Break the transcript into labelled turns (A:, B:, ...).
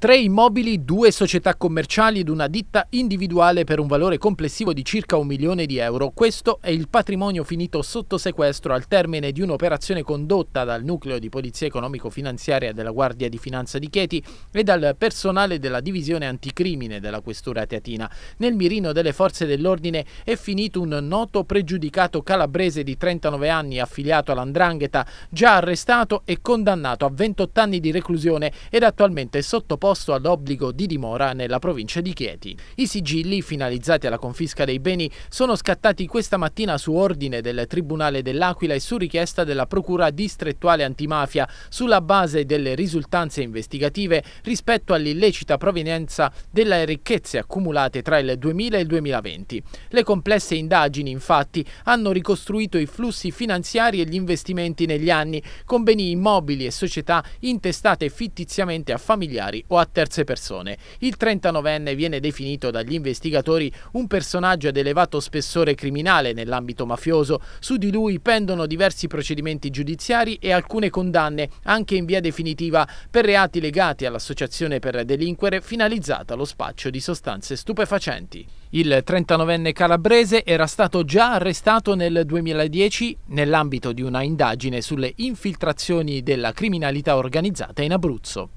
A: Tre immobili, due società commerciali ed una ditta individuale per un valore complessivo di circa un milione di euro. Questo è il patrimonio finito sotto sequestro al termine di un'operazione condotta dal nucleo di polizia economico-finanziaria della Guardia di Finanza di Chieti e dal personale della divisione anticrimine della Questura Teatina. Nel mirino delle forze dell'ordine è finito un noto pregiudicato calabrese di 39 anni affiliato all'Andrangheta, già arrestato e condannato a 28 anni di reclusione ed attualmente sottoposto sottoposto ad obbligo di dimora nella provincia di Chieti. I sigilli, finalizzati alla confisca dei beni, sono scattati questa mattina su ordine del Tribunale dell'Aquila e su richiesta della Procura distrettuale antimafia sulla base delle risultanze investigative rispetto all'illecita provenienza delle ricchezze accumulate tra il 2000 e il 2020. Le complesse indagini, infatti, hanno ricostruito i flussi finanziari e gli investimenti negli anni con beni immobili e società intestate fittiziamente a familiari o a a terze persone. Il 39enne viene definito dagli investigatori un personaggio ad elevato spessore criminale nell'ambito mafioso. Su di lui pendono diversi procedimenti giudiziari e alcune condanne, anche in via definitiva, per reati legati all'associazione per delinquere finalizzata allo spaccio di sostanze stupefacenti. Il 39enne calabrese era stato già arrestato nel 2010 nell'ambito di una indagine sulle infiltrazioni della criminalità organizzata in Abruzzo.